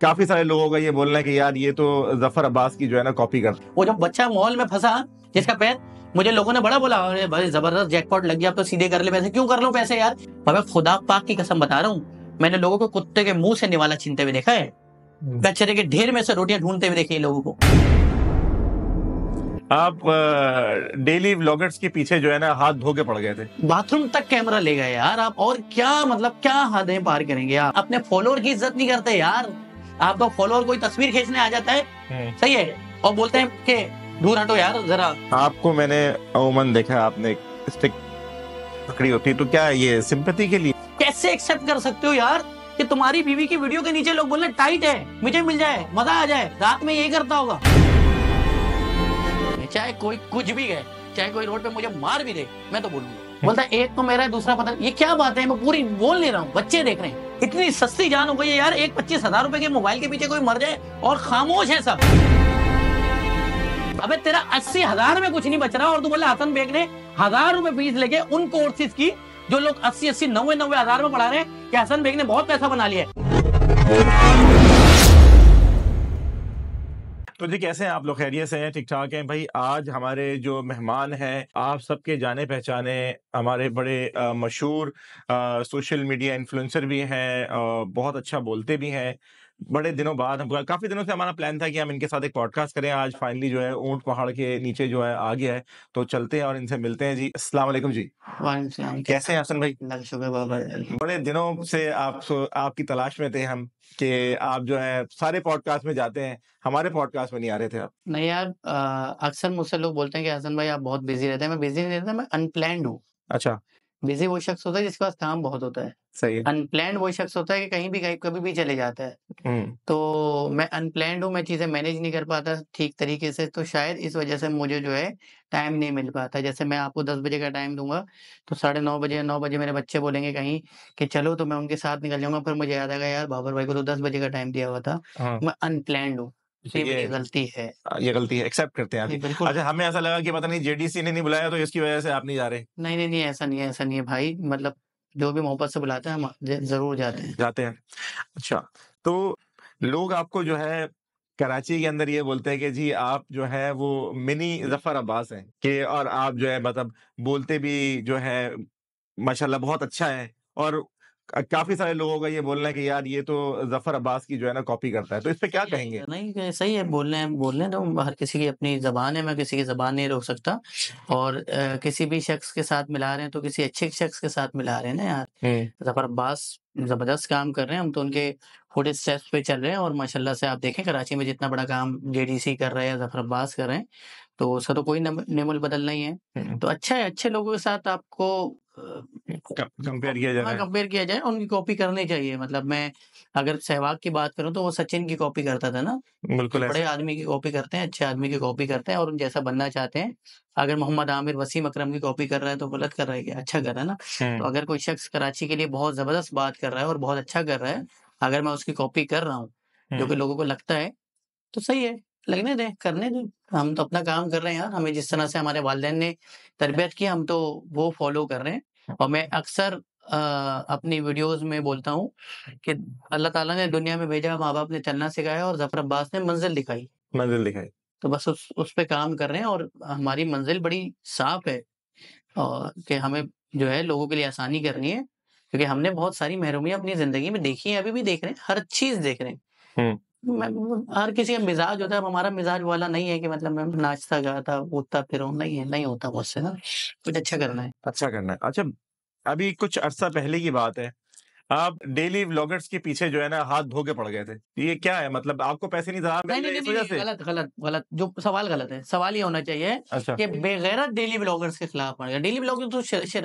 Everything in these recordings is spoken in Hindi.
काफी सारे लोगों का ये बोलना है कि यार ये तो जफर अब्बास की जो है ना कॉपी कर वो जब बच्चा मॉल में फंसा जिसका पैर मुझे लोगों ने बड़ा बोला अरे भाई जबरदस्त जैकपॉट लग गया तो सीधे कर ले पैसे क्यों कर लो पैसे यार मैं खुदा पाक की कसम बता रहा हूँ मैंने लोगों को कुत्ते के मुंह से निवाला छीनते हुए देखा है कचरे हम्म। के ढेर में से रोटियां ढूंढते हुए देखी लोगों को आप डेली व्लॉगर्स के पीछे जो है ना हाथ धो के पड़ गए थे बाथरूम तक कैमरा ले गए यार आप और क्या मतलब क्या हदें पार करेंगे आप अपने फॉलोअर की इज्जत नहीं करते यार आपका फॉलोअर कोई तस्वीर खींचने आ जाता है हम्म। सही है और बोलते हैं कि दूर हटो यार जरा आपको मैंने अमूमन देखा आपने स्टिक पकड़ी होती तो क्या ये सिंपति के लिए कैसे एक्सेप्ट कर सकते हो यार कि तुम्हारी बीवी की वीडियो के नीचे लोग बोल रहे टाइट है मुझे मिल जाए मजा आ जाए रात में ये करता होगा चाहे कोई कुछ भी है चाहे कोई रोड पे मुझे मार भी दे मैं तो बोलूंगा बोलता है एक तो मेरा है दूसरा पता ये क्या बात है मैं पूरी बोल नहीं रहा हूँ बच्चे देख रहे हैं इतनी सस्ती जान हो गई है यार एक पच्चीस हजार रुपए के मोबाइल के पीछे कोई मर जाए और खामोश है सब अबे तेरा अस्सी हजार में कुछ नहीं बच रहा और तू बोला हसन बेग ने हजार रुपए फीस लेके उन कोर्सेज की जो लोग अस्सी अस्सी नब्बे नब्बे हजार में पढ़ा रहे हैं कि हसन बेग ने बहुत पैसा बना लिया है तो जी कैसे हैं आप लोग खैरियत से हैं ठीक ठाक हैं भाई आज हमारे जो मेहमान हैं आप सबके जाने पहचाने हमारे बड़े मशहूर सोशल मीडिया इन्फ्लुएंसर भी हैं बहुत अच्छा बोलते भी हैं बड़े दिनों बाद हम काफी दिनों से हमारा प्लान था कि हम इनके साथ एक पॉडकास्ट करें आज फाइनली जो है ऊंट पहाड़ के नीचे जो है आ गया है तो चलते हैं और इनसे मिलते हैं जी अस्सलाम वालेकुम जी कैसे हैं हसन भाई बड़े दिनों से आप आपकी तलाश में थे हम कि आप जो है सारे पॉडकास्ट में जाते हैं हमारे पॉडकास्ट में नहीं आ रहे थे आप नहीं यार अक्सर मुझसे लोग बोलते हैं कि हसन भाई आप बहुत बिजी रहते हैं मैं बिजी नहीं रहता मैं अनप्लैंड हूँ अच्छा बिजी वो शख्स होता है जिसके पास काम बहुत होता है सही अनप्लैंड वो शख्स होता है कि कहीं भी कहीं कभी भी चले जाता है तो मैं अनप्लैंड हूँ मैं चीजें मैनेज नहीं कर पाता ठीक तरीके से तो शायद इस वजह से मुझे जो है टाइम नहीं मिल पाता जैसे मैं आपको दस बजे का टाइम दूंगा तो साढ़े नौ बजे नौ बजे मेरे बच्चे बोलेंगे कहीं कि चलो तो मैं उनके साथ निकल जाऊंगा फिर मुझे याद आएगा यार बाबर भाई को तो दस बजे का टाइम दिया हुआ था हाँ। मैं अनप्लैंड हूँ ये गलती है ये गलती है एक्सेप्ट करते हैं अच्छा हमें ऐसा लगा कि पता नहीं जेडीसी ने नहीं बुलाया तो इसकी वजह से आप नहीं जा रहे नहीं नहीं नहीं ऐसा नहीं है ऐसा नहीं है भाई मतलब जो भी मोहब्बत से बुलाते हैं हम जरूर जाते हैं जाते हैं अच्छा तो लोग आपको जो है कराची के अंदर ये बोलते हैं कि जी आप जो है वो मिनी जफर अब्बास हैं कि और आप जो है मतलब बोलते भी जो है माशाल्लाह बहुत अच्छा है और काफी सारे लोगों का ये बोलना है कि यार ये तो जफर अब्बास की जो है ना कॉपी करता है तो इस पे क्या कहेंगे नहीं सही है बोलने बोलने तो हर किसी की अपनी जबान है मैं किसी की जबान नहीं रोक सकता और आ, किसी भी शख्स के साथ मिला रहे हैं तो किसी अच्छे शख्स के साथ मिला रहे हैं ना यार हम्म। जफर अब्बास जबरदस्त काम कर रहे हैं हम तो उनके छोटे स्टेप्स पे चल रहे हैं और माशाल्लाह से आप देखें कराची में जितना बड़ा काम जे कर रहे हैं जफर अब्बास कर रहे हैं तो उसका तो कोई नेमुल बदल नहीं है हम्म। तो अच्छा है अच्छे लोगों के साथ आपको कंपेयर किया जाए हाँ, कंपेयर किया जाए उनकी कॉपी करनी चाहिए मतलब मैं अगर सहवाग की बात करूं तो वो सचिन की कॉपी करता था ना बिल्कुल बड़े आदमी की कॉपी करते हैं अच्छे आदमी की कॉपी करते हैं और उन जैसा बनना चाहते हैं अगर मोहम्मद आमिर वसीम अकरम की कॉपी कर रहा है तो गलत कर रहा है अच्छा कर रहा है ना तो अगर कोई शख्स कराची के लिए बहुत जबरदस्त बात कर रहा है और बहुत अच्छा कर रहा है अगर मैं उसकी कॉपी कर रहा हूँ जो कि लोगों को लगता है तो सही है लगने दें करने दें हम तो अपना काम कर रहे हैं यार हमें जिस तरह से हमारे वाले ने तरबियत की हम तो वो फॉलो कर रहे हैं और मैं अक्सर अपनी वीडियोस में बोलता हूँ कि अल्लाह ताला ने दुनिया में भेजा माँ बाप ने चलना सिखाया और जफर अब्बास ने मंजिल दिखाई मंजिल दिखाई तो बस उस उस पर काम कर रहे हैं और हमारी मंजिल बड़ी साफ है और कि हमें जो है लोगों के लिए आसानी करनी है क्योंकि हमने बहुत सारी महरूमियाँ अपनी जिंदगी में देखी है अभी भी देख रहे हैं हर चीज देख रहे हैं हम्म। हर किसी का मिजाज होता है अब हमारा मिजाज वाला नहीं है कि मतलब मैं नाचता गाता उठता फिर नहीं है नहीं होता मुझसे ना कुछ अच्छा करना है अच्छा करना है अच्छा अभी कुछ अरसा पहले की बात है आप डेली व्लॉगर्स के पीछे जो है ना हाथ धो के पड़ गए थे ये क्या है मतलब आपको पैसे नहीं नहीं, नहीं, नहीं, नहीं, से? गलत गलत गलत जो सवाल गलत है सवाल ये होना चाहिए अच्छा। कि बेगैरत डेली व्लॉगर्स के खिलाफ पड़ गया डेली व्लॉगिंग तो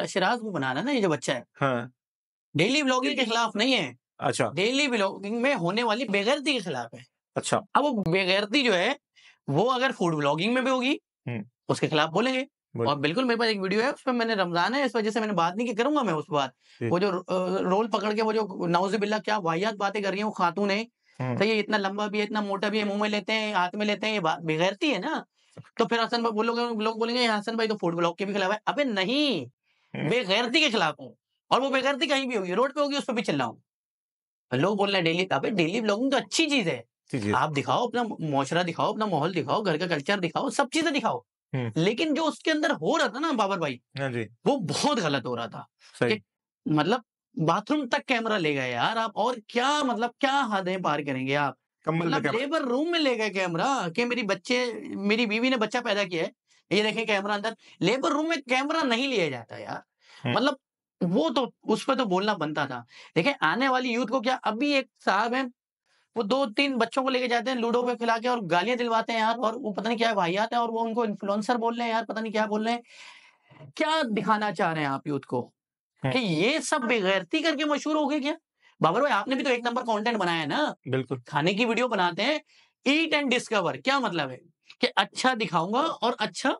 शिराज को बनाना ना ये जो बच्चा है हाँ। डेली व्लॉगिंग के खिलाफ नहीं है अच्छा डेली ब्लॉगिंग में होने वाली बेगैरती के खिलाफ है अच्छा अब वो बेगैरती जो है वो अगर फूड ब्लॉगिंग में भी होगी उसके खिलाफ बोलेंगे और बिल्कुल मेरे पास एक वीडियो है उसमें मैंने रमजान है इस वजह से मैंने बात नहीं की करूंगा मैं उस बात वो जो रोल पकड़ के वो जो नौज बिल्ला क्या वाहियात बातें कर रही है वो खातून है तो ये इतना लंबा भी है इतना मोटा भी है मुंह में लेते हैं हाथ में लेते हैं ये बात बेगैरती है ना तो फिर हसन भाई बोलोगे लोग लोग बोलेंगे हसन भाई तो फूड ब्लॉग के भी खिलाफ है अबे नहीं बेगैरती के खिलाफ हूँ और वो बेगैरती कहीं भी होगी रोड पे होगी उस पर भी चिल्लाऊंगा लोग बोल रहे हैं डेली अबे डेली ब्लॉगिंग तो अच्छी चीज है आप दिखाओ अपना मोशरा दिखाओ अपना माहौल दिखाओ घर का कल्चर दिखाओ सब चीजें दिखाओ लेकिन जो उसके अंदर हो रहा था ना बाबर भाई हाँ वो बहुत गलत हो रहा था मतलब बाथरूम तक कैमरा ले गए यार आप और क्या मतलब क्या हदें पार करेंगे आप मतलब लेबर रूम में ले गए कैमरा कि मेरी बच्चे मेरी बीवी ने बच्चा पैदा किया है ये देखें कैमरा अंदर लेबर रूम में कैमरा नहीं लिया जाता यार मतलब वो तो उस पर तो बोलना बनता था देखे आने वाली यूथ को क्या अभी एक साहब है वो दो तीन बच्चों को लेके जाते हैं लूडो पे खिला के और गालियां दिलवाते हैं यार और वो पता नहीं क्या आते हैं और वो उनको इन्फ्लुएंसर बोल रहे हैं यार पता नहीं क्या बोल रहे हैं क्या दिखाना चाह रहे हैं आप यूथ को कि ये सब बेगैरती करके मशहूर हो गए क्या बाबर भाई आपने भी तो एक नंबर कॉन्टेंट बनाया है ना बिल्कुल खाने की वीडियो बनाते हैं ईट एंड डिस्कवर क्या मतलब है कि अच्छा दिखाऊंगा और अच्छा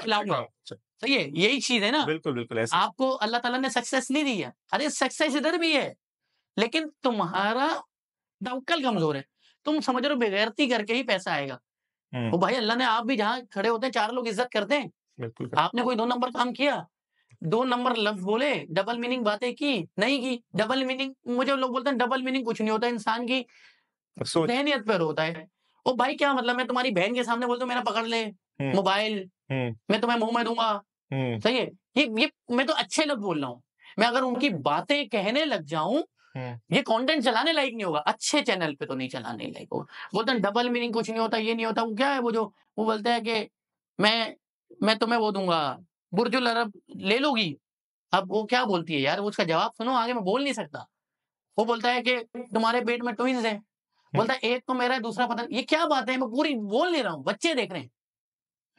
खिलाऊंगा अच्छा। सही है यही चीज है ना बिल्कुल बिल्कुल ऐसे आपको अल्लाह ताला ने सक्सेस नहीं दिया अरे सक्सेस इधर भी है लेकिन तुम्हारा दवकल कमजोर है तुम समझ रहे हो बेगैरती करके ही पैसा आएगा वो भाई अल्लाह ने आप भी जहाँ खड़े होते हैं चार लोग इज्जत करते हैं बिल्कुल आपने कोई दो नंबर काम किया दो नंबर लफ्ज बोले डबल मीनिंग बातें की नहीं की डबल मीनिंग मुझे लोग बोलते हैं डबल मीनिंग कुछ नहीं होता इंसान की दहनियत पर होता है ओ भाई क्या मतलब मैं तुम्हारी बहन के सामने बोलता हूँ मेरा पकड़ ले हम्म। मोबाइल हम्म। मैं तुम्हें मुंह में दूंगा हम्म। सही है ये ये मैं तो अच्छे लोग बोल रहा हूँ मैं अगर उनकी बातें कहने लग जाऊं ये कंटेंट चलाने लायक नहीं होगा अच्छे चैनल पे तो नहीं चलाने लायक होगा बोलते हैं डबल मीनिंग कुछ नहीं होता ये नहीं होता वो क्या है वो जो वो बोलते हैं कि मैं मैं तुम्हें वो दूंगा बुरजुल अरब ले लोगी अब वो क्या बोलती है यार उसका जवाब सुनो आगे मैं बोल नहीं सकता वो बोलता है कि तुम्हारे पेट में ट्विंस है बोलता है एक तो मेरा है दूसरा पता ये क्या बात है मैं पूरी बोल नहीं रहा हूँ बच्चे देख रहे हैं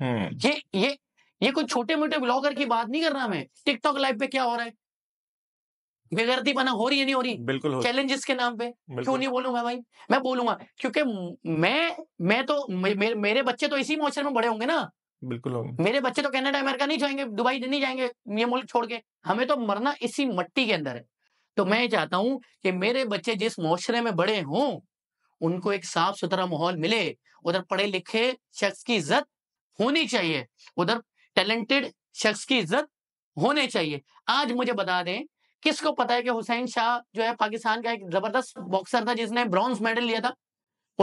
हम्म। ये ये ये कोई छोटे मोटे ब्लॉगर की बात नहीं कर रहा मैं टिकटॉक लाइव पे क्या हो रहा है बेगरती बना हो रही है नहीं हो रही बिल्कुल चैलेंजेस के नाम पे क्यों नहीं बोलूंगा भाई मैं बोलूंगा क्योंकि मैं मैं तो मे, मेरे बच्चे तो इसी मोशन में बड़े होंगे ना बिल्कुल मेरे बच्चे तो कनाडा अमेरिका नहीं जाएंगे दुबई नहीं जाएंगे ये मुल्क छोड़ के हमें तो मरना इसी मट्टी के अंदर है तो मैं चाहता हूं कि मेरे बच्चे जिस माशरे में बड़े हों उनको एक साफ सुथरा माहौल मिले उधर पढ़े लिखे शख्स की इज्जत होनी चाहिए उधर टैलेंटेड शख्स की इज्जत होने चाहिए आज मुझे बता दें किसको पता है कि हुसैन शाह जो है पाकिस्तान का एक जबरदस्त बॉक्सर था जिसने ब्रॉन्ज मेडल लिया था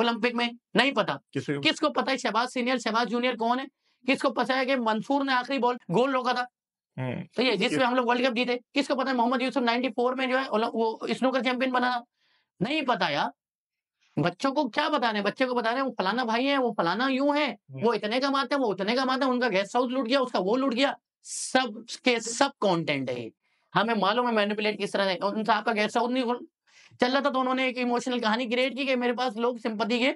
ओलंपिक में नहीं पता किसको पता है शहबाज सीनियर शहबाज जूनियर कौन है किसको पता है कि मंसूर ने आखिरी बॉल गोल रोका था तो हम्म। ये जिसमें हम लोग वर्ल्ड कप जीते किसको पता है मोहम्मद यूसुफ 94 में जो है वो स्नूकर चैंपियन बना था नहीं पता यार बच्चों को क्या बता रहे हैं बच्चे को बता रहे हैं वो फलाना भाई है वो फलाना यूं है हम्म। वो इतने कमाते हैं वो उतने कमाते हैं उनका गेस्ट हाउस लूट गया उसका वो लूट गया सब के सब कॉन्टेंट है हमें मालूम है मैनिपुलेट किस तरह उनका आपका गेस्ट हाउस नहीं चल रहा था तो उन्होंने एक इमोशनल कहानी क्रिएट की कि मेरे पास लोग सिंपति के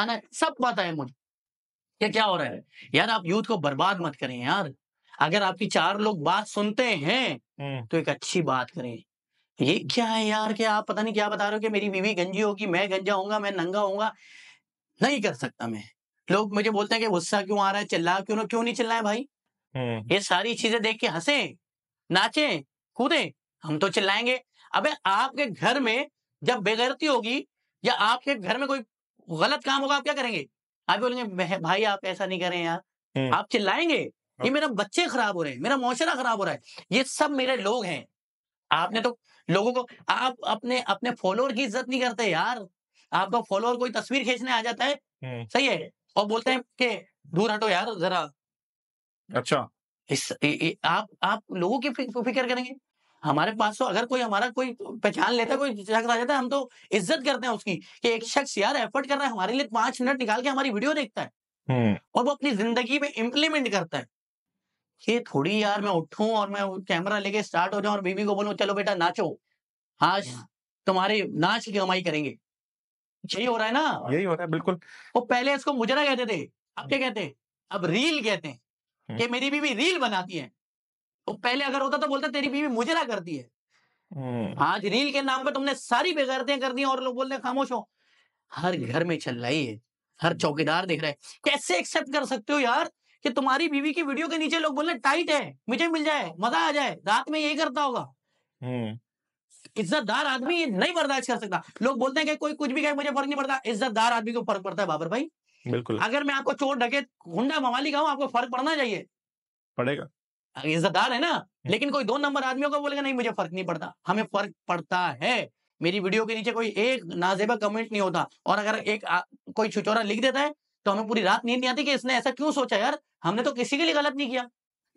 आना सब पता है मुझे ये क्या हो रहा है यार आप यूथ को बर्बाद मत करें यार अगर आपकी चार लोग बात सुनते हैं हम्म। तो एक अच्छी बात करें ये क्या है यार क्या आप पता नहीं क्या बता रहे हो कि मेरी बीवी गंजी होगी मैं गंजा होऊंगा मैं नंगा होऊंगा नहीं कर सकता मैं लोग मुझे बोलते हैं कि गुस्सा क्यों आ रहा है चिल्ला क्यों ना क्यों नहीं चिल्ला है भाई ये सारी चीजें देख के हंसे नाचे कूदे हम तो चिल्लाएंगे अबे आपके घर में जब बेगरती होगी या आपके घर में कोई गलत काम होगा आप क्या करेंगे आप बोलेंगे भाई आप ऐसा नहीं करें यार आप चिल्लाएंगे ये मेरा बच्चे खराब हो रहे हैं मेरा मुआरा खराब हो रहा है ये सब मेरे लोग हैं आपने तो लोगों को आप अपने अपने फॉलोअर की इज्जत नहीं करते यार आपका फॉलोअर कोई तस्वीर खींचने आ जाता है सही है और बोलते हैं कि दूर हटो यार जरा अच्छा इस ए, ए, आप आप लोगों की फिक्र करेंगे हमारे पास तो अगर कोई हमारा कोई पहचान लेता कोई शख्स आ जाता है हम तो इज्जत करते हैं उसकी कि एक शख्स यार एफर्ट कर रहा है हमारे लिए पांच मिनट निकाल के हमारी वीडियो देखता है और वो अपनी जिंदगी में इम्प्लीमेंट करता है ये थोड़ी यार मैं उठूं और मैं कैमरा लेके स्टार्ट हो जाऊं और बीबी को बोलूं चलो बेटा नाचो आज हाँ। तुम्हारे नाच की कमाई करेंगे यही हो रहा है ना यही हो रहा है बिल्कुल वो पहले इसको मुजरा कहते थे अब क्या हम्म। कहते हैं अब रील कहते हैं कि हम्म। मेरी बीवी रील बनाती है वो पहले अगर होता तो बोलते तेरी बीवी मुजरा करती है हम्म। आज रील के नाम पे तुमने सारी बेगैरतियां कर दी और लोग बोलते खामोश हो हर घर में चल रही है हर चौकीदार देख रहा है कैसे एक्सेप्ट कर सकते हो यार कि तुम्हारी बीवी की वीडियो के नीचे लोग बोले टाइट है मुझे मिल जाए मजा आ जाए रात में यही करता होगा हम्म। इज्जतदार आदमी नहीं बर्दाश्त कर सकता लोग बोलते हैं कि कोई कुछ भी कहे मुझे फर्क नहीं पड़ता इज्जतदार आदमी को फर्क पड़ता है बाबर भाई बिल्कुल अगर मैं आपको चोर ढके गुंडा ममालिक हूँ आपको फर्क पड़ना चाहिए पड़ेगा इज्जतदार है ना हम्म। लेकिन कोई दो नंबर आदमियों को बोलेगा नहीं मुझे फर्क नहीं पड़ता हमें फर्क पड़ता है मेरी वीडियो के नीचे कोई एक नाजेबा कमेंट नहीं होता और अगर एक आ, कोई छुचौरा लिख देता है तो हमें पूरी रात नींद नहीं आती कि इसने ऐसा क्यों सोचा यार हमने तो किसी के लिए गलत नहीं किया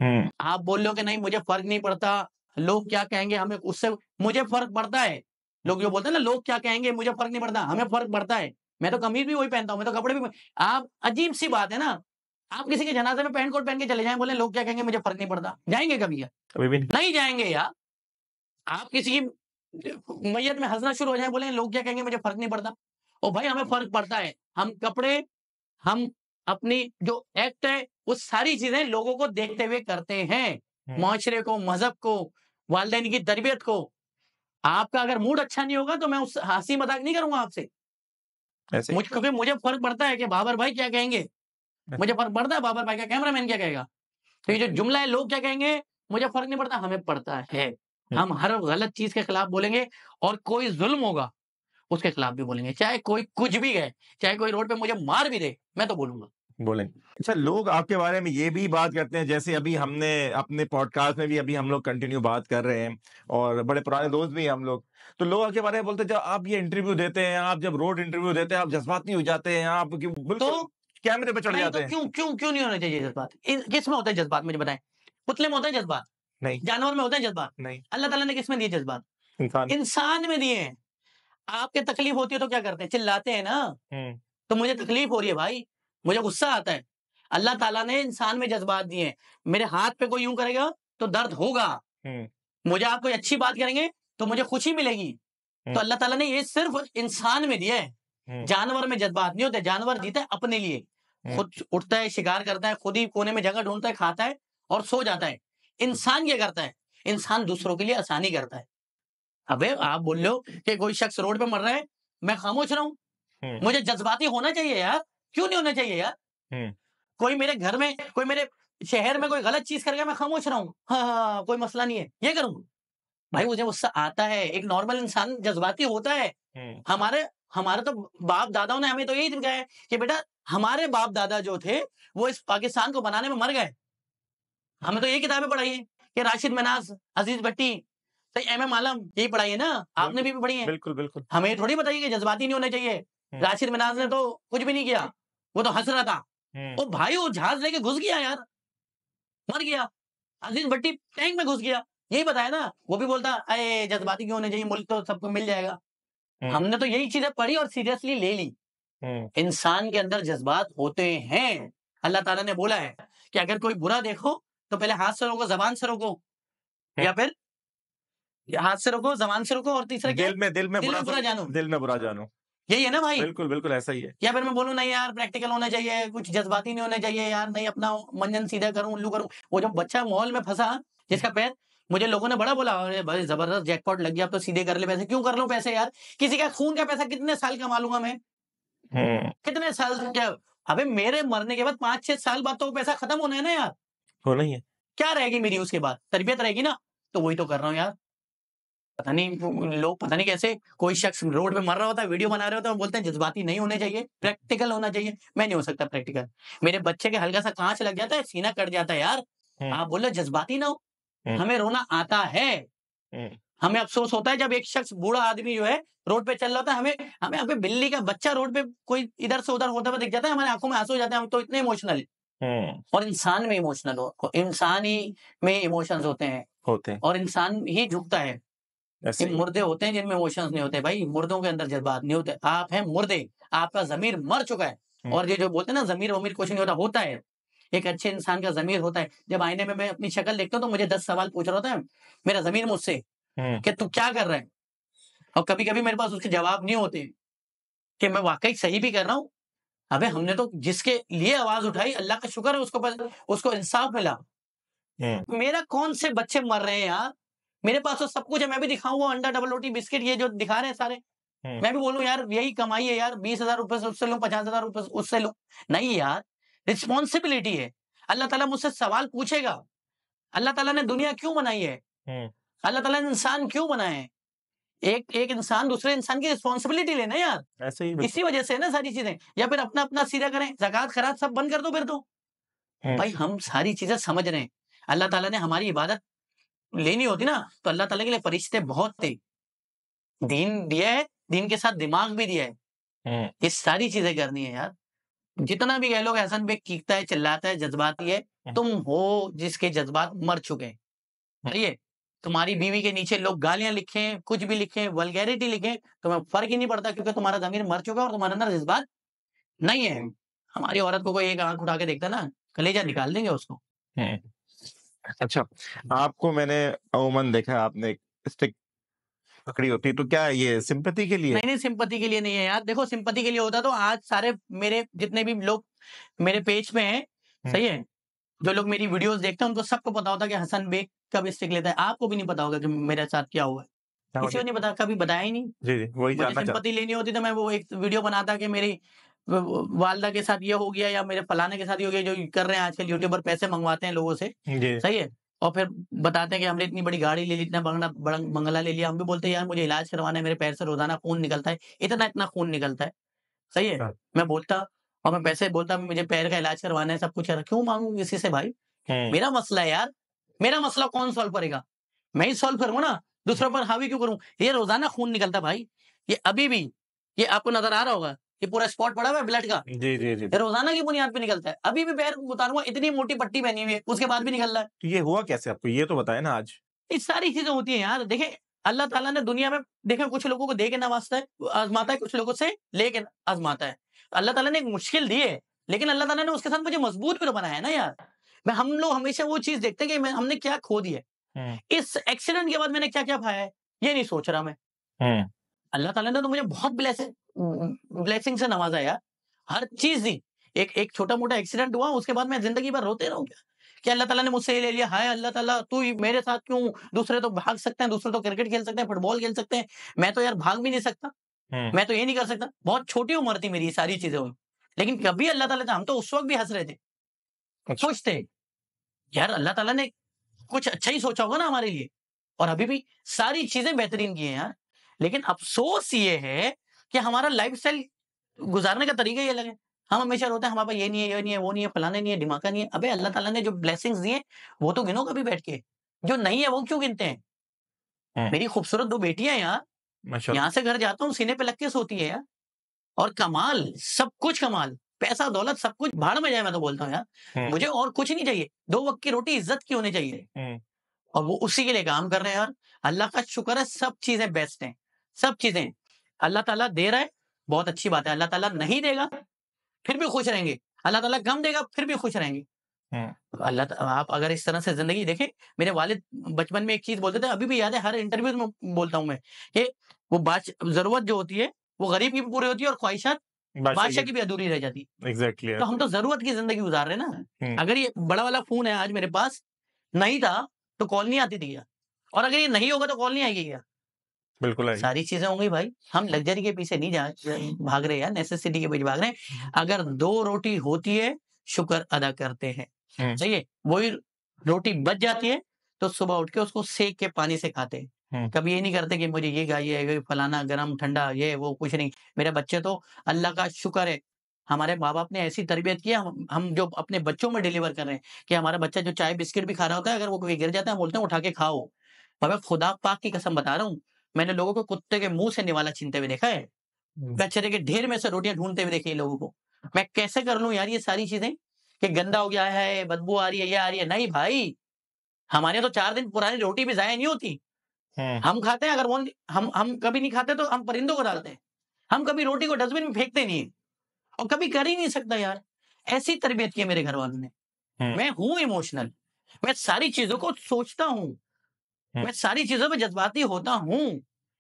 हम्म। आप बोल लो कि नहीं मुझे फर्क नहीं पड़ता लोग क्या कहेंगे हमें उससे मुझे फर्क पड़ता है लोग जो बोलते हैं ना लोग क्या कहेंगे मुझे फर्क नहीं पड़ता हमें फर्क पड़ता है मैं तो कमीज भी वही पहनता हूँ मैं तो कपड़े भी आप अजीब सी बात है ना आप किसी के जनाजे में पैंट कोट पहन के चले जाए बोले लोग क्या कहेंगे मुझे फर्क नहीं पड़ता जाएंगे कभी यार कभी भी नहीं जाएंगे यार आप किसी की मैयत में हंसना शुरू हो जाए बोले लोग क्या कहेंगे मुझे फर्क नहीं पड़ता ओ भाई हमें फर्क पड़ता है हम कपड़े हम अपनी जो एक्ट है वो सारी चीजें लोगों को देखते हुए करते हैं माशरे को मजहब को वाले की तरबियत को आपका अगर मूड अच्छा नहीं होगा तो मैं उस हंसी मजाक नहीं करूंगा आपसे मुझे क्योंकि मुझे फर्क पड़ता है कि बाबर भाई क्या कहेंगे मुझे फर्क पड़ता है बाबर भाई का मैन क्या कहेगा तो ये जो जुमला है लोग क्या कहेंगे मुझे फर्क नहीं पड़ता हमें पड़ता है हम हर गलत चीज के खिलाफ बोलेंगे और कोई जुल्म होगा उसके खिलाफ भी बोलेंगे चाहे कोई कुछ भी गए चाहे कोई रोड पे मुझे मार भी दे मैं तो बोलूंगा बोले अच्छा लोग आपके बारे में ये भी बात करते हैं जैसे अभी हमने अपने पॉडकास्ट में भी अभी हम लोग कंटिन्यू बात कर रहे हैं और बड़े पुराने दोस्त भी हम लोग तो लोग आपके बारे में बोलते हैं जब आप ये इंटरव्यू देते हैं आप जब रोड इंटरव्यू देते हैं आप जज्बात नहीं हो जाते हैं आप तो, कैमरे पर चढ़ तो जाते हैं क्यों क्यों क्यों नहीं होना चाहिए जज्बात किस में होता है जज्बात मुझे बताएं पुतले में होता है जज्बात नहीं जानवर में होता है जज्बात नहीं अल्लाह तला ने किस में दिए जज्बात इंसान इंसान में दिए हैं आपके तकलीफ होती है तो क्या करते हैं चिल्लाते हैं ना हम्म। तो मुझे तकलीफ हो रही है भाई मुझे गुस्सा आता है अल्लाह ताला ने इंसान में जज्बात दिए मेरे हाथ पे कोई यूं करेगा तो दर्द होगा मुझे आप कोई अच्छी बात करेंगे तो मुझे खुशी मिलेगी तो अल्लाह ताला ने ये सिर्फ इंसान में दिया है जानवर में जज्बात नहीं होते जानवर जीता है अपने लिए खुद उठता है शिकार करता है खुद ही कोने में जगह ढूंढता है खाता है और सो जाता है इंसान क्या करता है इंसान दूसरों के लिए आसानी करता है अबे आप बोल लो कि कोई शख्स रोड पे मर रहा है मैं खामोश रहा हूँ मुझे जज्बाती होना चाहिए यार क्यों नहीं होना चाहिए यार कोई मेरे घर में कोई मेरे शहर में कोई गलत चीज कर गया मैं खामोश रहा हूँ हाँ, हाँ, हाँ, कोई मसला नहीं है ये करूंगा भाई मुझे गुस्सा आता है एक नॉर्मल इंसान जज्बाती होता है हमारे हमारे तो बाप दादाओं ने हमें तो यही दिखाया कि बेटा हमारे बाप दादा जो थे वो इस पाकिस्तान को बनाने में मर गए हमें तो ये किताबें पढ़ाई है कि राशिद मनाज अजीज भट्टी एम एम आलम यही पढ़ाई है ना आपने भी, पढ़ी है बिल्कुल बिल्कुल हमें थोड़ी बताइए कि जज्बाती नहीं होने चाहिए राशिद मनाज ने तो कुछ भी नहीं किया वो तो हंस रहा था वो हम्म। भाई वो जहाज लेके घुस गया यार मर गया अजीज भट्टी टैंक में घुस गया यही बताया ना वो भी बोलता अरे जज्बाती क्यों होने चाहिए मुल्क तो सबको मिल जाएगा हम्म। हमने तो यही चीजें पढ़ी और सीरियसली ले ली हम्म। इंसान के अंदर जज्बात होते हैं अल्लाह ताला ने बोला है कि अगर कोई बुरा देखो तो पहले हाथ से रोको जबान से रोको या फिर हाथ से रोको जबान से रोको और तीसरा दिल में दिल में दिल बुरा, बुरा जानो दिल में बुरा जानो यही है ना भाई बिल्कुल बिल्कुल ऐसा ही है या फिर मैं बोलूँ नहीं यार प्रैक्टिकल होना चाहिए कुछ जज्बाती नहीं होना चाहिए यार नहीं अपना मंजन सीधा करूँ उल्लू करूँ वो जब बच्चा मॉल में फंसा जिसका पैर मुझे लोगों ने बड़ा बोला अरे भाई जबरदस्त जैकपॉट लग गया अब तो सीधे कर ले पैसे क्यों कर लो पैसे यार किसी का खून का पैसा कितने साल कमा लूंगा मैं हम्म। कितने साल क्या अबे मेरे मरने के बाद पांच छह साल बाद तो पैसा खत्म होना है ना यार होना ही है क्या रहेगी मेरी उसके बाद तरबियत रहेगी ना तो वही तो कर रहा हूँ यार पता नहीं लोग पता नहीं कैसे कोई शख्स रोड पे मर रहा होता है वीडियो बना रहे होता है बोलते हैं जज्बाती नहीं होने चाहिए प्रैक्टिकल होना चाहिए मैं नहीं हो सकता प्रैक्टिकल मेरे बच्चे के हल्का सा कांच लग जाता है सीना कट जाता है यार आप बोलो जज्बाती ना हो हमें रोना आता है हमें अफसोस होता है जब एक शख्स बूढ़ा आदमी जो है रोड पे चल रहा होता है हमें हमें हमें बिल्ली का बच्चा रोड पे कोई इधर से उधर होता हुआ दिख जाता है हमारे आंखों में आंसू हो जाते हैं हम तो इतने इमोशनल और इंसान में इमोशनल हो इंसान ही में इमोशंस होते हैं होते हैं और इंसान ही झुकता है ऐसे मुर्दे होते हैं जिनमें इमोशंस नहीं होते भाई मुर्दों के अंदर जज्बात नहीं होते आप हैं मुर्दे आपका जमीर मर चुका है और ये जो बोलते हैं ना जमीर वमीर कुछ नहीं होता होता है एक अच्छे इंसान का जमीर होता है जब आईने में मैं अपनी शक्ल देखता हूँ तो मुझे दस सवाल पूछ रहा होता है मेरा जमीर मुझसे कि तू क्या कर रहा है और कभी कभी मेरे पास उसके जवाब नहीं होते कि मैं वाकई सही भी कर रहा हूँ अबे हमने तो जिसके लिए आवाज उठाई अल्लाह का शुक्र है उसको पर, उसको इंसाफ मिला मेरा कौन से बच्चे मर रहे हैं यार मेरे पास तो सब कुछ है मैं भी दिखाऊंगा अंडा डबल रोटी बिस्किट ये जो दिखा रहे हैं सारे हम्म। मैं भी बोलूँ यार यही कमाई है यार बीस हजार रुपए से उससे लो पचास हजार रुपए उससे लो नहीं यार रिस्पॉन्सिबिलिटी है अल्लाह ताला मुझसे सवाल पूछेगा अल्लाह ताला ने दुनिया क्यों बनाई है हम्म। अल्लाह ताला ने इंसान क्यों बनाए है एक एक इंसान दूसरे इंसान की रिस्पॉन्सिबिलिटी लेना यार ऐसे ही इसी वजह से ना सारी चीजें या फिर अपना अपना सीधा करें जकत खराब सब बंद कर दो फिर तो हम्म। भाई हम सारी चीजें समझ रहे हैं अल्लाह ताला ने हमारी इबादत लेनी होती ना तो अल्लाह ताला के लिए फरिश्ते बहुत थे दीन दिया है दीन के साथ दिमाग भी दिया है हम्म। ये सारी चीजें करनी है यार जितना भी कह लोग एहसन पे कीकता है चिल्लाता है जज्बाती है हम्म। तुम हो जिसके जज्बात मर चुके हैं हम्म। तुम्हारी बीवी के नीचे लोग गालियां लिखे कुछ भी लिखे वलगैरिटी लिखे तुम्हें फर्क ही नहीं पड़ता क्योंकि तुम्हारा जमीन मर चुका है और तुम्हारे अंदर जज्बात नहीं है हमारी औरत को कोई एक आंख उठा के देखता ना कलेजा निकाल देंगे उसको अच्छा, आपको मैंने अमूमन देखा आपने स्टिक पकड़ी होती तो क्या ये सिंपति के लिए? नहीं, नहीं सिंपति के लिए नहीं है यार। देखो सिंपति के लिए होता तो आज सारे मेरे जितने भी लोग मेरे पेज पे हैं, हम्म। सही है? जो लोग मेरी वीडियोस देखते हैं उनको सबको पता होता कि हसन बेग कब स्टिक लेता है। आपको भी नहीं पता होगा कि मेरे साथ क्या हुआ है। किसी को नहीं पता, कभी बताया ही नहीं। जी, जी, वही सिंपति लेनी होती तो मैं वो एक वीडियो बनाता कि मेरी वालदा के साथ ये हो गया या मेरे फलाने के साथ ये हो गया जो कर रहे हैं आजकल यूट्यूबर पैसे मंगवाते हैं लोगों से सही है और फिर बताते हैं कि हमने इतनी बड़ी गाड़ी ले ली इतना बंगला बंगला ले लिया हम भी बोलते हैं यार मुझे इलाज करवाना है मेरे पैर से रोजाना खून निकलता है इतना इतना खून निकलता है सही है अच्छा। मैं बोलता और मैं पैसे बोलता मुझे पैर का इलाज करवाना है सब कुछ क्यों मांगू किसी से भाई हम्म। मेरा मसला है यार मेरा मसला कौन सॉल्व करेगा मैं ही सॉल्व करूँ ना दूसरों पर हावी क्यों करूँ ये रोजाना खून निकलता भाई ये अभी भी ये आपको नजर आ रहा होगा ये पूरा स्पॉट पड़ा हुआ ब्लड का जी जी जी रोजाना की बुनियाद पे निकलता है अभी भी पैर बता रहा इतनी मोटी पट्टी पहनी हुई है उसके बाद भी निकल रहा है तो ये हुआ कैसे आपको ये तो बताए ना आज इस सारी चीजें होती है यार देखे अल्लाह ताला ने दुनिया में देखे कुछ लोगों को दे के नवाजता है आजमाता है कुछ लोगों से लेके आजमाता है अल्लाह ताला ने एक मुश्किल दी है लेकिन अल्लाह ताला ने उसके साथ मुझे मजबूत भी तो बनाया है ना यार मैं हम लोग हमेशा वो चीज देखते हैं कि हमने क्या खो दिया हम्म। इस एक्सीडेंट के बाद मैंने क्या क्या पाया है ये नहीं सोच रहा मैं हम्म। अल्लाह ताला ने तो मुझे बहुत ब्लेसिंग हम्म, ब्लेसिंग हम्म, हम्म। से नवाजा यार हर चीज दी एक एक छोटा मोटा एक्सीडेंट हुआ उसके बाद मैं जिंदगी भर रोते रहूंगा कि अल्लाह ताला ने मुझसे ये ले लिया हाय अल्लाह ताला तू मेरे साथ क्यों दूसरे तो भाग सकते हैं दूसरे तो क्रिकेट खेल सकते हैं फुटबॉल खेल सकते हैं मैं तो यार भाग भी नहीं सकता मैं तो ये नहीं कर सकता बहुत छोटी उम्र थी मेरी सारी चीजें हुई लेकिन कभी अल्लाह ताला हम तो उस वक्त भी हंस रहे थे अच्छा। खुश थे यार अल्लाह ताला ने कुछ अच्छा ही सोचा होगा ना हमारे लिए और अभी भी सारी चीजें बेहतरीन की है यार लेकिन अफसोस ये है कि हमारा लाइफ गुजारने का तरीका ये अलग है हम हमेशा रोते हैं हमारे पास ये नहीं है ये नहीं है वो नहीं है फलाने नहीं है ढिमाका नहीं है अबे अल्लाह ताला ने जो ब्लेसिंग्स दिए वो तो गिनो कभी बैठ के जो नहीं है वो क्यों गिनते हैं मेरी खूबसूरत दो बेटियां यार यहाँ से घर जाता हूँ सीने पे लग के सोती है यार और कमाल सब कुछ कमाल पैसा दौलत सब कुछ भाड़ में जाए मैं तो बोलता हूँ यार मुझे और कुछ नहीं चाहिए दो वक्त की रोटी इज्जत की होनी चाहिए और वो उसी के लिए काम कर रहे हैं यार अल्लाह का शुक्र है सब चीजें बेस्ट हैं सब चीजें अल्लाह ताला दे रहा है बहुत अच्छी बात है अल्लाह ताला नहीं देगा फिर भी खुश रहेंगे अल्लाह ताला कम देगा फिर भी खुश रहेंगे हम्म। तो अल्लाह आप अगर इस तरह से जिंदगी देखें मेरे वालिद बचपन में एक चीज बोलते थे अभी भी याद है हर इंटरव्यू में बोलता हूँ मैं कि वो बात जरूरत जो होती है वो गरीब की भी पूरी होती है और ख्वाहिशात बादशाह की भी अधूरी रह जाती है exactly, तो हम तो जरूरत की जिंदगी गुजार रहे ना हम्म। अगर ये बड़ा वाला फोन है आज मेरे पास नहीं था तो कॉल नहीं आती थी और अगर ये नहीं होगा तो कॉल नहीं आएगी क्या बिल्कुल सारी चीजें होंगी भाई हम लग्जरी के पीछे नहीं जा, भाग रहे या नेसेसिटी के पीछे भाग रहे हैं अगर दो रोटी होती है शुक्र अदा करते हैं सही है वही रोटी बच जाती है तो सुबह उठ के उसको सेक के पानी से खाते हैं कभी ये नहीं करते कि मुझे ये गाइए फलाना गर्म ठंडा ये वो कुछ नहीं मेरे बच्चे तो अल्लाह का शुक्र है हमारे माँ बाप ने ऐसी तरबियत की हम, हम जो अपने बच्चों में डिलीवर कर रहे हैं कि हमारा बच्चा जो चाय बिस्किट भी खा रहा होता है अगर वो कभी गिर जाता है बोलते हैं उठा के खाओ भाई खुदा पाक की कसम बता रहा हूँ मैंने लोगों को कुत्ते के मुंह से निवाला छीनते हुए देखा है कचरे के ढेर में से रोटियां ढूंढते हुए देखी है लोगों को मैं कैसे कर लू यार ये सारी चीजें कि गंदा हो गया है बदबू आ रही है ये आ रही है नहीं भाई हमारे तो चार दिन पुरानी रोटी भी जाया नहीं होती हम खाते हैं अगर वो हम हम कभी नहीं खाते तो हम परिंदों को डालते हैं हम कभी रोटी को डस्टबिन में फेंकते नहीं और कभी कर ही नहीं सकता यार ऐसी तरबियत की मेरे घर वालों ने मैं हूं इमोशनल मैं सारी चीजों को सोचता हूँ हम्म। मैं सारी चीजों में जज्बाती होता हूँ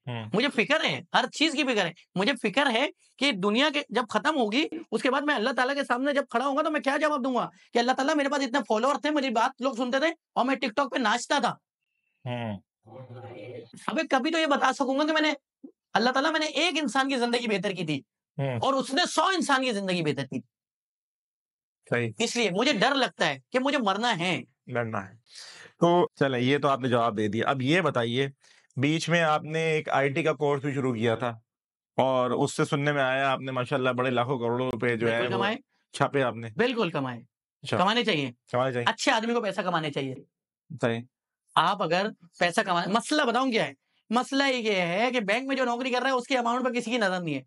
हम्म। मुझे फिक्र है हर चीज की फिक्र है मुझे फिक्र है कि दुनिया के जब खत्म होगी उसके बाद मैं अल्लाह ताला के सामने जब खड़ा होगा तो मैं क्या जवाब दूंगा कि अल्लाह ताला मेरे पास इतने फॉलोअर थे मेरी बात लोग सुनते थे और मैं टिकटॉक पे नाचता था हम्म। अबे कभी तो ये बता सकूंगा कि मैंने अल्लाह ताला मैंने एक इंसान की जिंदगी बेहतर की थी और उसने सौ इंसान की जिंदगी बेहतर की इसलिए मुझे डर लगता है कि मुझे मरना है लड़ना है तो चले ये तो आपने जवाब दे दिया अब ये बताइए बीच में आपने एक आईटी का कोर्स भी शुरू किया था और उससे सुनने में आया आपने माशाल्लाह बड़े लाखों करोड़ों रुपए जो है कमाए छापे आपने बिल्कुल कमाए अच्छा। कमाने चाहिए कमाने चाहिए अच्छे आदमी को पैसा कमाने चाहिए सही आप अगर पैसा कमाने मसला बताऊं क्या है मसला ये है कि बैंक में जो नौकरी कर रहा है उसके अमाउंट पर किसी की नजर नहीं है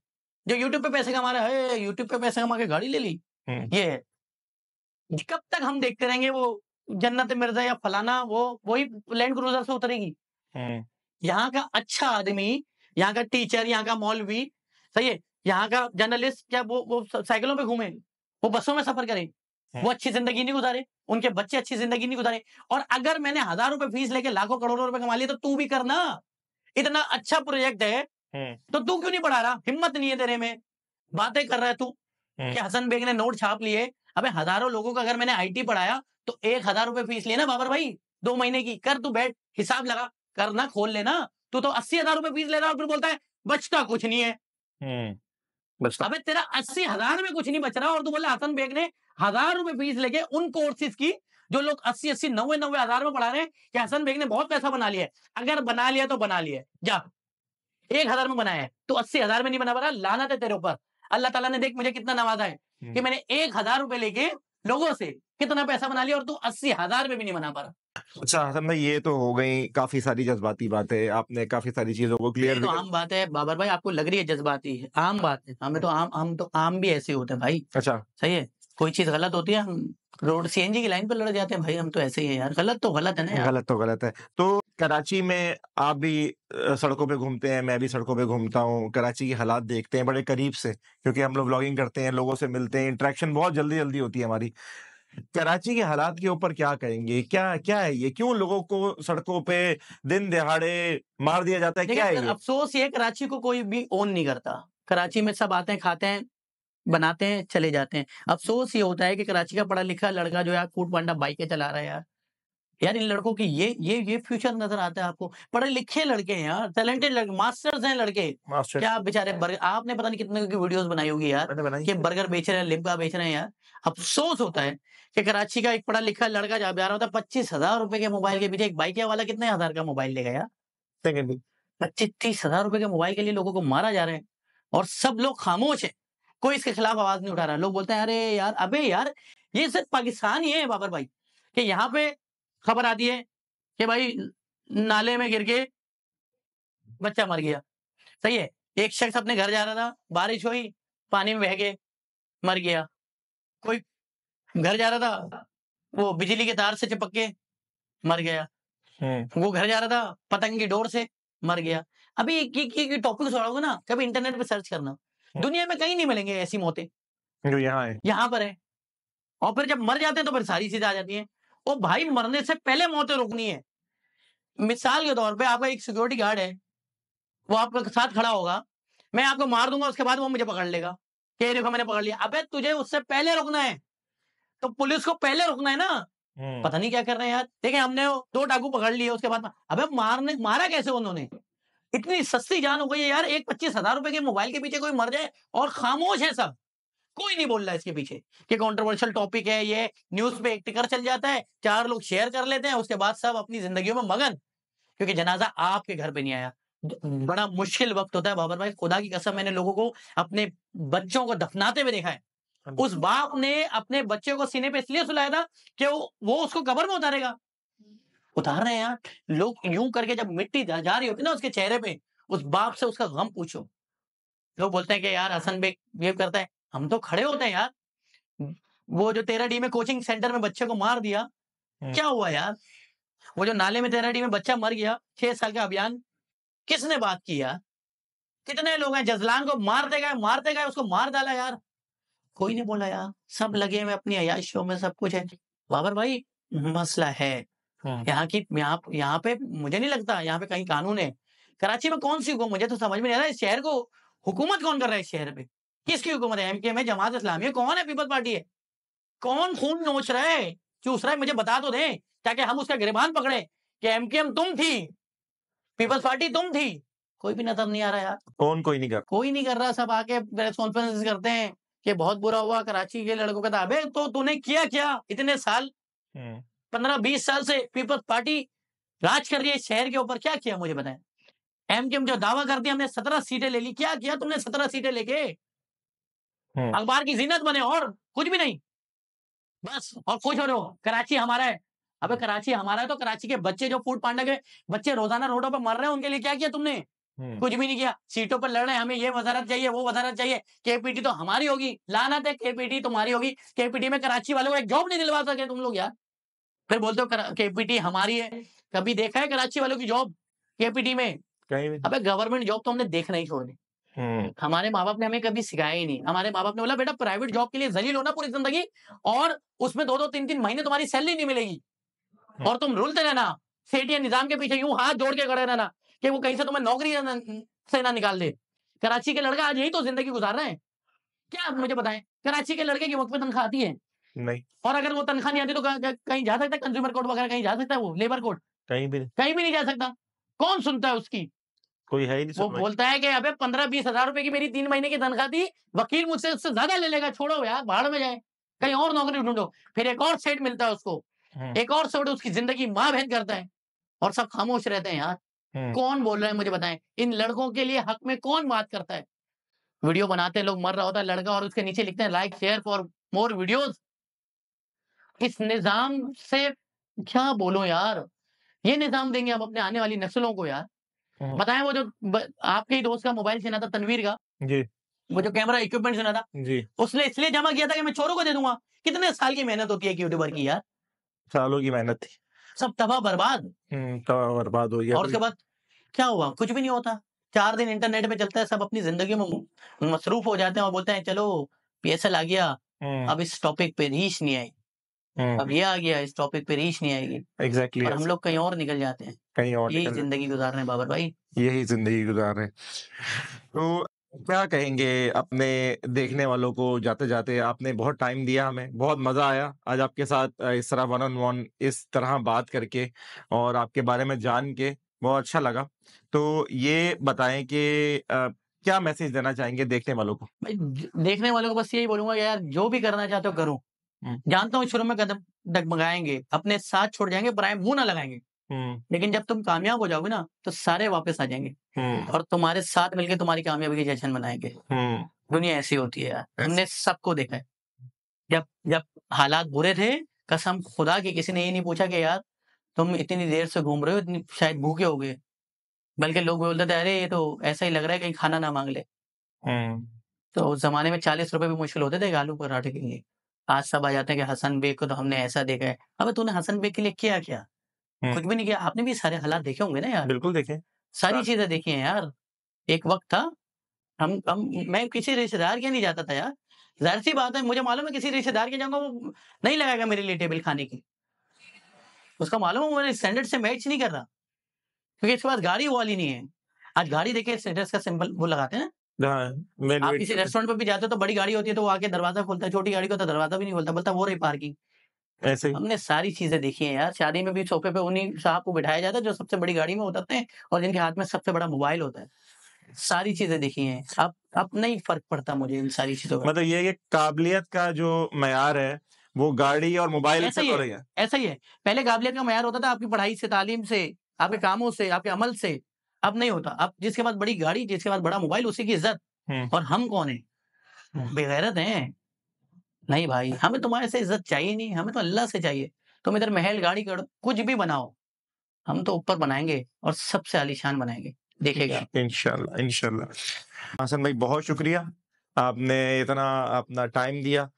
जो यूट्यूब पे पैसे कमा रहे हैं यूट्यूब पे पैसे कमा के गाड़ी ले ली हम्म। ये कब तक हम देखते रहेंगे वो जन्नत मिर्जा या फलाना वो वही लैंड क्रूजर से उतरेगी हम्म। यहाँ का अच्छा आदमी यहाँ का टीचर यहाँ का मौलवी सही है यहाँ का जर्नलिस्ट क्या वो वो साइकिलों पे घूमे वो बसों में सफर करें हम्म। वो अच्छी जिंदगी नहीं गुजारे उनके बच्चे अच्छी जिंदगी नहीं गुजारे और अगर मैंने हजार रुपए फीस लेके लाखों करोड़ों रुपए कमा लिए तो तू भी करना इतना अच्छा प्रोजेक्ट है हम्म। तो तू क्यों नहीं पढ़ा रहा हिम्मत नहीं है तेरे में बातें कर रहा है तू कि हसन बेग ने नोट छाप लिए अबे हजारों लोगों का अगर मैंने आईटी पढ़ाया तो एक हजार रुपए फीस लेना बाबर भाई दो महीने की कर तू बैठ हिसाब लगा करना खोल लेना तू तो अस्सी हजार रुपए फीस ले रहा और फिर बोलता है बचता कुछ नहीं है हम्म, बचता अबे तेरा अस्सी हजार में कुछ नहीं बच रहा और तू बोला हसन बेग ने हजार रुपए फीस लेके उन कोर्सेज की जो लोग अस्सी अस्सी नब्बे नब्बे हजार में पढ़ा रहे हैं कि हसन बेग ने बहुत पैसा बना लिया अगर बना लिया तो बना लिया जा एक हजार में बनाया है तो अस्सी हजार में नहीं बना पा रहा लाना था तेरे ऊपर अल्लाह ताला ने देख मुझे कितना नवाजा है कि हम्म। मैंने एक हजार रुपए लेके लोगों से कितना पैसा बना लिया और तू अस्सी हजार में भी नहीं बना पा रहा अच्छा हसन भाई ये तो हो गई काफी सारी जज्बाती बातें आपने काफी सारी चीजों को क्लियर तो आम बात है बाबर भाई आपको लग रही है जज्बाती है आम बात है हमें तो अच्छा। आम हम तो आम भी ऐसे होते हैं भाई अच्छा सही है कोई चीज गलत होती है हम रोड सीएनजी की लाइन पर लड़ जाते हैं भाई हम तो ऐसे ही है यार गलत तो गलत है ना गलत तो गलत है तो कराची में आप भी सड़कों पे घूमते हैं मैं भी सड़कों पे घूमता हूँ कराची के हालात देखते हैं बड़े करीब से क्योंकि हम लोग ब्लॉगिंग करते हैं लोगों से मिलते हैं इंट्रैक्शन बहुत जल्दी जल्दी होती है हमारी कराची के हालात के ऊपर क्या कहेंगे क्या क्या है ये क्यों लोगों को सड़कों पे दिन दिहाड़े मार दिया जाता है क्या है अफसोस ये कराची को कोई भी ओन नहीं करता कराची में सब आते हैं खाते हैं बनाते हैं चले जाते हैं अफसोस ये होता है कि कराची का पढ़ा लिखा लड़का जो है कूट पांडा बाइकें चला रहा है यार यार इन लड़कों की ये ये ये फ्यूचर नजर आता है आपको पढ़े लिखे लड़के हैं यार टैलेंटेड लड़के मास्टर्स हैं लड़के मास्टर्स क्या बेचारे बर्गर आपने पता नहीं कितने की वीडियोस बनाई होगी यार कि बर्गर बेच रहे हैं लिपका बेच रहे हैं यार अफसोस होता है कि कराची का एक पढ़ा लिखा लड़का जा रहा होता है पच्चीस हजार रुपए के मोबाइल के पीछे एक बाइकिया वाला कितने हजार का मोबाइल लेगा यार पच्चीस तीस हजार रुपए के मोबाइल के लिए लोगों को मारा जा रहा है और सब लोग खामोश है कोई इसके खिलाफ आवाज नहीं उठा रहा लोग बोलते हैं अरे यार अबे यार ये सिर्फ पाकिस्तान ही है बाबर भाई कि यहाँ पे खबर आती है कि भाई नाले में गिर के बच्चा मर गया सही है एक शख्स अपने घर जा रहा था बारिश हुई पानी में बह के मर गया कोई घर जा रहा था वो बिजली के तार से चिपक के मर गया हम्म। वो घर जा रहा था पतंग की डोर से मर गया अभी एक एक, एक टॉपिक ना कभी इंटरनेट पे सर्च करना हम्म। दुनिया में कहीं नहीं मिलेंगे ऐसी मौतें जो यहाँ है यहाँ पर है और फिर जब मर जाते हैं तो फिर सारी चीजें आ जाती हैं वो भाई मरने से पहले मौतें रुकनी है मिसाल के तौर पे आपका एक सिक्योरिटी गार्ड है वो आपके साथ खड़ा होगा मैं आपको मार दूंगा उसके बाद वो मुझे पकड़ लेगा ये देखो मैंने पकड़ लिया अबे तुझे उससे पहले रुकना है तो पुलिस को पहले रुकना है ना हम्म। पता नहीं क्या कर रहे हैं यार देखे हमने दो डाकू पकड़ लिए उसके बाद अबे मारने मारा कैसे उन्होंने इतनी सस्ती जान हो गई है यार एक पच्चीस हजार रुपए के मोबाइल के पीछे कोई मर जाए और खामोश है सब कोई नहीं बोल रहा इसके पीछे कि कंट्रोवर्शियल टॉपिक है ये न्यूज पे एक टिकर चल जाता है चार लोग शेयर कर लेते हैं उसके बाद सब अपनी जिंदगी में मगन क्योंकि जनाजा आपके घर पे नहीं आया बड़ा मुश्किल वक्त होता है बाबर भाई खुदा की कसम मैंने लोगों को अपने बच्चों को दफनाते हुए देखा है हाँ उस बाप ने अपने बच्चे को सीने पे इसलिए सुलाया था कि वो, वो उसको कबर में उतारेगा उतार रहे हैं यार लोग यूं करके जब मिट्टी जा, रही होती ना उसके चेहरे पे उस बाप से उसका गम पूछो लोग बोलते हैं कि यार हसन बेग बिहेव करता है हम तो खड़े होते हैं यार वो जो तेरा डी में कोचिंग सेंटर में बच्चे को मार दिया हम्म। क्या हुआ यार वो जो नाले में तेरा डी में बच्चा मर गया छह साल का अभियान किसने बात की यार कितने लोग हैं जजलान को मारते गए मारते गए उसको मार डाला यार कोई नहीं बोला यार सब लगे हुए अपनी अयाशियों में सब कुछ है बाबर भाई मसला है हम्म। यहाँ की यहाँ यहाँ पे मुझे नहीं लगता यहाँ पे कहीं कानून है कराची में कौन सी हुकूम मुझे तो समझ में नहीं आ रहा है शहर को हुकूमत कौन कर रहा है शहर पे किसकी हुकूमत है एमके में जमात इस्लामी कौन है पीपल पार्टी है कौन खून नोच रहा है चूस रहा है मुझे बता तो दे ताकि हम उसका गिरबान पकड़े कि एमकेएम तुम थी पीपल्स पार्टी तुम थी कोई भी नजर नहीं आ रहा यार कौन कोई नहीं कर कोई नहीं कर रहा सब आके प्रेस कॉन्फ्रेंस करते हैं कि बहुत बुरा हुआ कराची के लड़कों का दाबे तो तूने किया क्या इतने साल हम्म। पंद्रह बीस साल से पीपल्स पार्टी राज कर रही है शहर के ऊपर क्या किया मुझे बताया एम जो दावा कर दिया हमने सत्रह सीटें ले ली क्या किया तुमने सत्रह सीटें लेके हम्म। अखबार की जीनत बने और कुछ भी नहीं बस और खुश हो रहे हो कराची हमारा है अबे हम्म। कराची हमारा है तो कराची के बच्चे जो फूड पांडा के बच्चे रोजाना रोडों पर मर रहे हैं उनके लिए क्या किया तुमने हम्म। कुछ भी नहीं किया सीटों पर लड़ रहे हैं हमें ये वजारत चाहिए वो वजारत चाहिए केपीटी तो हमारी होगी लाना थे केपीटी तुम्हारी होगी केपीटी में कराची वालों को एक जॉब नहीं दिलवा सके तुम लोग यार फिर बोलते हो केपीटी हमारी है कभी देखा है कराची वालों की जॉब केपीटी में अबे गवर्नमेंट जॉब तो हमने देखना ही दी हम्म। हमारे माँ बाप ने हमें कभी सिखाया ही नहीं हमारे माँ बाप ने बोला बेटा प्राइवेट जॉब के लिए जलील होना पूरी जिंदगी और उसमें दो दो तीन तीन महीने तुम्हारी सैलरी नहीं मिलेगी हम्म। और तुम रुलते रहना सेठ या निजाम के पीछे यूं हाथ जोड़ के खड़े रहना कि वो कहीं से तुम्हें नौकरी से ना निकाल दे कराची के लड़का आज यही तो जिंदगी गुजार रहे हैं क्या आप मुझे बताएं कराची के लड़के की वक्त में तनख्वाह आती है नहीं और अगर वो तनख्वाह नहीं आती तो कहीं जा सकता है कंज्यूमर कोर्ट वगैरह कहीं जा सकता है वो लेबर कोर्ट कहीं भी कहीं भी नहीं जा सकता कौन सुनता है उसकी कोई है ही नहीं वो बोलता है कि अबे पंद्रह बीस हजार रुपए की मेरी तीन महीने की तनखा थी वकील मुझसे उससे ज्यादा ले लेगा छोड़ो यार भाड़ में जाए कहीं और नौकरी ढूंढो फिर एक और सेट मिलता है उसको हम्म। एक और सेट उसकी जिंदगी माँ बहन करता है और सब खामोश रहते हैं यार हम्म। कौन बोल रहा है मुझे बताएं इन लड़कों के लिए हक में कौन बात करता है वीडियो बनाते हैं लोग मर रहा होता है लड़का और उसके नीचे लिखते हैं like share for more videos इस निजाम से क्या बोलो यार ये निजाम देंगे आप अपने आने वाली नस्लों को यार हम्म। बताया वो जो आपके ही दोस्त का मोबाइल छीना था तनवीर का जी वो जो कैमरा इक्विपमेंट सुना था जी उसने इसलिए जमा किया था कि मैं चोरों को दे दूंगा कितने साल की मेहनत होती है यूट्यूबर की यार सालों की मेहनत थी सब तबाह बर्बाद हम्म, तबाह बर्बाद हो गया और उसके बाद क्या हुआ कुछ भी नहीं होता चार दिन इंटरनेट पे चलता है सब अपनी जिंदगी में मसरूफ हो जाते हैं और बोलते हैं चलो पीएसएल आ गया हम्म। अब इस टॉपिक पे रीच नहीं आई अब ये आ गया इस टॉपिक पे रीच नहीं आएगी एग्जैक्टली exactly, हम लोग कहीं और निकल जाते हैं कहीं और यही जिंदगी गुजार रहे हैं बाबर भाई यही जिंदगी गुजार रहे हैं तो क्या कहेंगे अपने देखने वालों को जाते जाते आपने बहुत टाइम दिया हमें बहुत मजा आया आज आपके साथ इस तरह वन ऑन वन इस तरह बात करके और आपके बारे में जान के बहुत अच्छा लगा तो ये बताएं कि क्या मैसेज देना चाहेंगे देखने वालों को देखने वालों को बस यही बोलूंगा यार जो भी करना चाहते हो करो जानता हूँ शुरू में कदम डगमगाएंगे अपने साथ छोड़ जाएंगे पराए मुंह ना लगाएंगे हम्म। लेकिन जब तुम कामयाब हो जाओगे ना तो सारे वापस आ जाएंगे हम्म। और तुम्हारे साथ मिलकर तुम्हारी कामयाबी के जश्न मनाएंगे हम्म। दुनिया ऐसी होती है यार हमने सबको देखा है जब जब हालात बुरे थे कसम खुदा के किसी ने ये नहीं पूछा कि यार तुम इतनी देर से घूम रहे हो इतनी शायद भूखे हो गए बल्कि लोग बोलते थे अरे ये तो ऐसा ही लग रहा है कहीं खाना ना मांग ले तो उस जमाने में चालीस रुपए भी मुश्किल होते थे आलू पराठे के लिए आज सब आ जाते हैं कि हसन बेग को तो हमने ऐसा देखा है अब तूने हसन बेग के लिए किया क्या कुछ भी नहीं किया आपने भी सारे हालात देखे होंगे ना यार बिल्कुल देखे सारी चीजें देखी है यार एक वक्त था हम हम मैं किसी रिश्तेदार के नहीं जाता था यार जाहिर सी बात है मुझे मालूम है किसी रिश्तेदार के जाऊंगा वो नहीं लगाएगा मेरे लिए टेबल खाने की उसका मालूम है मेरे स्टैंडर्ड से मैच नहीं कर रहा क्योंकि इसके पास गाड़ी वाली नहीं है आज गाड़ी देखिए स्टेटस का सिंपल वो लगाते हैं हाँ, आप किसी रेस्टोरेंट पर भी जाते हो तो बड़ी गाड़ी होती है तो वो आके दरवाजा खोलता है छोटी गाड़ी को तो दरवाजा भी नहीं खोलता बोलता वो रही पार्किंग ऐसे हमने सारी चीजें देखी है यार शादी में भी सोफे पे उन्हीं साहब को बिठाया जाता है जो सबसे बड़ी गाड़ी में उतरते हैं और जिनके हाथ में सबसे बड़ा मोबाइल होता है सारी चीजें देखी हैं अब अब नहीं फर्क पड़ता मुझे इन सारी चीजों का मतलब ये ये काबिलियत का जो मैार है वो गाड़ी और मोबाइल से तो रही है ऐसा ही है पहले काबिलियत का मैार होता था आपकी पढ़ाई से तालीम से आपके कामों से आपके अमल से अब नहीं होता अब जिसके पास बड़ी गाड़ी जिसके पास बड़ा मोबाइल उसी की इज्जत हम्म। और हम कौन है हम्म। बेगैरत हैं नहीं भाई हमें तुम्हारे से इज्जत चाहिए नहीं हमें तो अल्लाह से चाहिए तुम इधर महल गाड़ी करो कुछ भी बनाओ हम तो ऊपर बनाएंगे और सबसे आलिशान बनाएंगे देखेगा इनशाला इनशाला हसन भाई बहुत शुक्रिया आपने इतना अपना टाइम दिया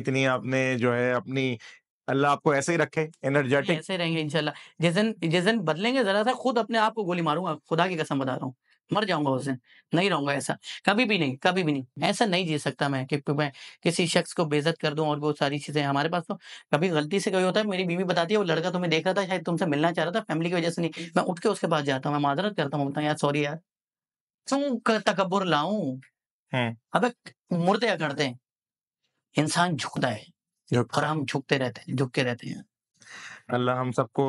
इतनी आपने जो है अपनी अल्लाह आपको ऐसे ही रखे एनर्जेटिक ऐसे रहेंगे इनशाला जिस दिन जिस दिन बदलेंगे जरा सा खुद अपने आप को गोली मारूंगा खुदा की कसम बता रहा हूँ मर जाऊंगा उस दिन नहीं रहूंगा ऐसा कभी भी नहीं कभी भी नहीं ऐसा नहीं जी सकता मैं कि मैं किसी शख्स को बेजत कर दूं और वो सारी चीजें हमारे पास तो कभी गलती से कभी होता है मेरी बीवी बताती है वो लड़का तुम्हें देख रहा था शायद तुमसे मिलना चाह रहा था फैमिली की वजह से नहीं मैं उठ के उसके पास जाता हूँ मैं माजरत करता हूँ यार सॉरी यार क्यों तकबर लाऊ अब मुर्दे अकड़ते हैं इंसान झुकता है और हम झुकते रहते हैं झुक के रहते हैं अल्लाह हम सबको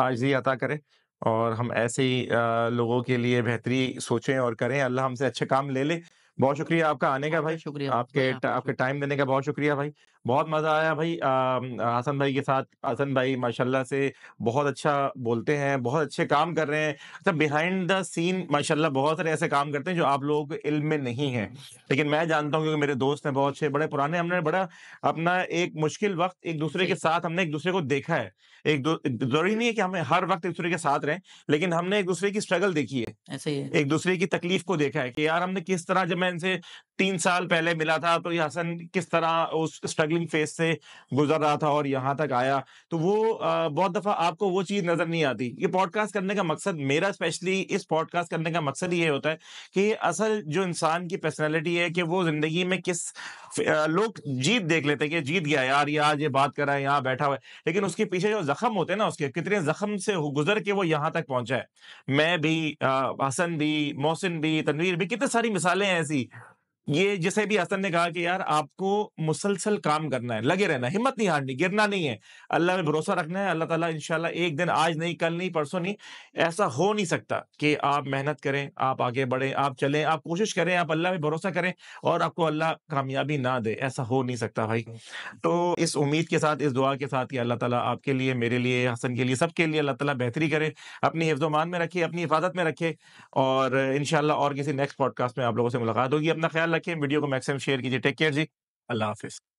आज ही अता करे और हम ऐसे ही लोगों के लिए बेहतरी सोचें और करें। अल्लाह हमसे अच्छे काम ले ले बहुत शुक्रिया आपका आने का भाई शुक्रिया आपके आपके टाइम देने का बहुत शुक्रिया भाई बहुत मजा आया भाई हसन भाई के साथ हसन भाई माशाल्लाह से बहुत अच्छा बोलते हैं बहुत अच्छे काम कर रहे हैं अच्छा बिहाइंड द सीन माशाल्लाह बहुत सारे ऐसे काम करते हैं जो आप लोग इल्म में नहीं है लेकिन मैं जानता हूँ क्योंकि मेरे दोस्त हैं बहुत अच्छे बड़े पुराने हमने बड़ा अपना एक मुश्किल वक्त एक दूसरे के साथ हमने एक दूसरे को देखा है एक जरूरी नहीं है कि हमें हर वक्त एक दूसरे के साथ रहें लेकिन हमने एक दूसरे की स्ट्रगल देखी है ऐसे ही एक दूसरे की तकलीफ को देखा है कि यार हमने किस तरह जब 面で तीन साल पहले मिला था तो ये हसन किस तरह उस स्ट्रगलिंग फेज से गुजर रहा था और यहाँ तक आया तो वो बहुत दफा आपको वो चीज नजर नहीं आती ये पॉडकास्ट करने का मकसद मेरा स्पेशली इस पॉडकास्ट करने का मकसद ये होता है कि असल जो इंसान की पर्सनैलिटी है कि वो जिंदगी में किस लोग जीत देख लेते हैं कि जीत गया यार ये आज ये बात कर रहा है यहाँ बैठा हुआ है लेकिन उसके पीछे जो जख्म होते हैं ना उसके कितने जख्म से गुजर के वो यहाँ तक पहुंचा है मैं भी हसन भी मोहसिन भी तनवीर भी कितनी सारी मिसालें हैं ऐसी ये जैसे भी हसन ने कहा कि यार आपको मुसलसल काम करना है लगे रहना हिम्मत नहीं हारनी गिरना नहीं है अल्लाह में भरोसा रखना है अल्लाह ताला इंशाल्लाह एक दिन आज नहीं कल नहीं परसों नहीं ऐसा हो नहीं सकता कि आप मेहनत करें आप आगे बढ़ें आप चलें आप कोशिश करें आप अल्लाह में भरोसा करें और आपको अल्लाह कामयाबी ना दे ऐसा हो नहीं सकता भाई हम्म। तो इस उम्मीद के साथ इस दुआ के साथ कि अल्लाह ताला आपके लिए मेरे लिए हसन के लिए सबके लिए अल्लाह ताला बेहतरी करे अपनी हिफ्जमान में रखे अपनी हिफाजत में रखे और इनशाला और किसी नेक्स्ट पॉडकास्ट में आप लोगों से मुलाकात होगी अपना ख्याल रखें वीडियो को मैक्सिमम शेयर कीजिए टेक केयर जी अल्लाह हाफिज़